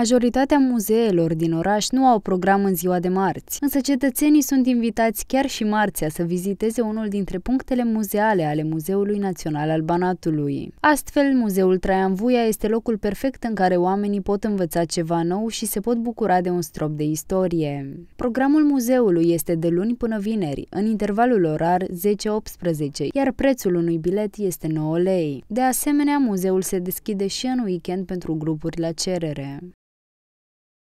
Majoritatea muzeelor din oraș nu au program în ziua de marți, însă cetățenii sunt invitați chiar și marțea să viziteze unul dintre punctele muzeale ale Muzeului Național al Banatului. Astfel, Muzeul Traian Vuia este locul perfect în care oamenii pot învăța ceva nou și se pot bucura de un strop de istorie. Programul muzeului este de luni până vineri, în intervalul orar 10-18, iar prețul unui bilet este 9 lei. De asemenea, muzeul se deschide și în weekend pentru grupuri la cerere.